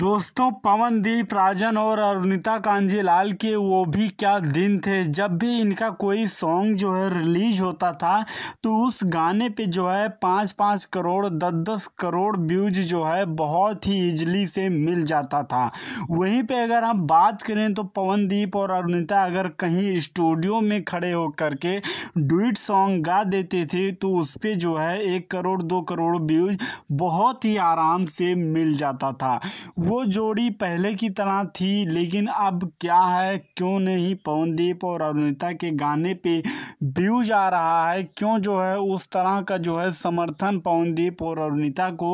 दोस्तों पवनदीप राजन और अरुणिता कांजीलाल के वो भी क्या दिन थे जब भी इनका कोई सॉन्ग जो है रिलीज होता था तो उस गाने पे जो है पाँच पाँच करोड़ दस दस करोड़ व्यूज जो है बहुत ही इजली से मिल जाता था वहीं पे अगर हम बात करें तो पवनदीप और अरुणिता अगर कहीं स्टूडियो में खड़े होकर के डुइट सॉन्ग गा देते थे तो उस पर जो है एक करोड़ दो करोड़ व्यूज बहुत ही आराम से मिल जाता था वो जोड़ी पहले की तरह थी लेकिन अब क्या है क्यों नहीं पवनदीप और अरुणिता के गाने पे व्यूज आ रहा है क्यों जो है उस तरह का जो है समर्थन पवनदीप और अरुणिता को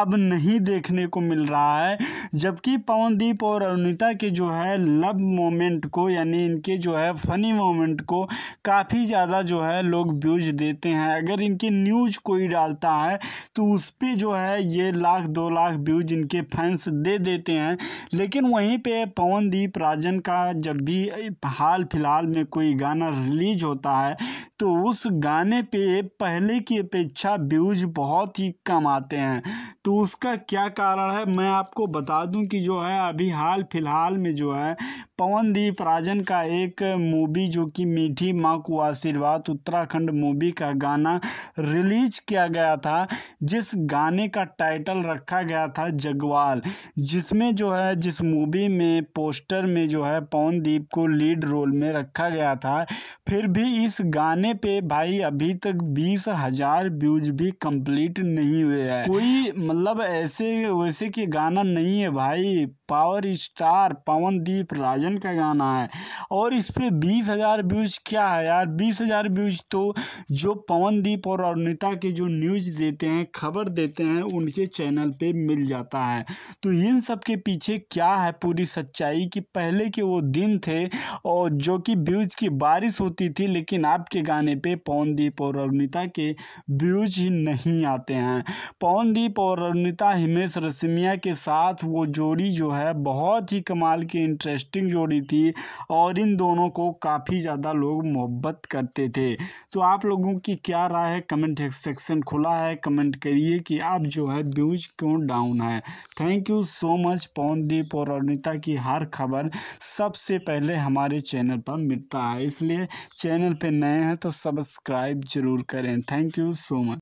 अब नहीं देखने को मिल रहा है जबकि पवनदीप और अरुणिता के जो है लव मोमेंट को यानी इनके जो है फनी मोमेंट को काफ़ी ज़्यादा जो है लोग व्यूज देते हैं अगर इनकी न्यूज कोई डालता है तो उस पर जो है ये लाख दो लाख व्यूज इनके फैंस दे देते हैं लेकिन वहीं पे पवनदीप राजन का जब भी हाल फिलहाल में कोई गाना रिलीज होता है तो उस गाने पे पहले की अपेक्षा व्यूज बहुत ही कम आते हैं तो उसका क्या कारण है मैं आपको बता दूं कि जो है अभी हाल फिलहाल में जो है पवनदीप राजन का एक मूवी जो कि मीठी माँ को आशीर्वाद उत्तराखंड मूवी का गाना रिलीज किया गया था जिस गाने का टाइटल रखा गया था जगवाल जिसमें जो है जिस मूवी में पोस्टर में जो है पवनदीप को लीड रोल में रखा गया था फिर भी इस गाने पे भाई अभी तक बीस हजार व्यूज भी कंप्लीट नहीं हुए है कोई मतलब ऐसे वैसे कि गाना नहीं है भाई पावर स्टार पवनदीप राजन का गाना है और इस पर बीस हजार व्यूज क्या है यार बीस हजार व्यूज तो जो पवनदीप और अरुणिता के जो न्यूज देते हैं खबर देते हैं उनके चैनल पे मिल जाता है तो ये इन सब के पीछे क्या है पूरी सच्चाई कि पहले के वो दिन थे और जो कि व्यूज की बारिश होती थी लेकिन आपके गाने पे पवनदीप और अरुणिता के व्यूज ही नहीं आते हैं पवनदीप और अरुणिता हिमेश रसमिया के साथ वो जोड़ी जो है बहुत ही कमाल की इंटरेस्टिंग जोड़ी थी और इन दोनों को काफ़ी ज़्यादा लोग मोहब्बत करते थे तो आप लोगों की क्या राय है कमेंट सेक्शन खुला है कमेंट करिए कि आप जो है व्यूज क्यों डाउन है thank you so so much Deep और अरुणिता की हर खबर सबसे पहले हमारे चैनल पर मिलता है इसलिए चैनल पर नए हैं तो सब्सक्राइब जरूर करें थैंक यू सो मच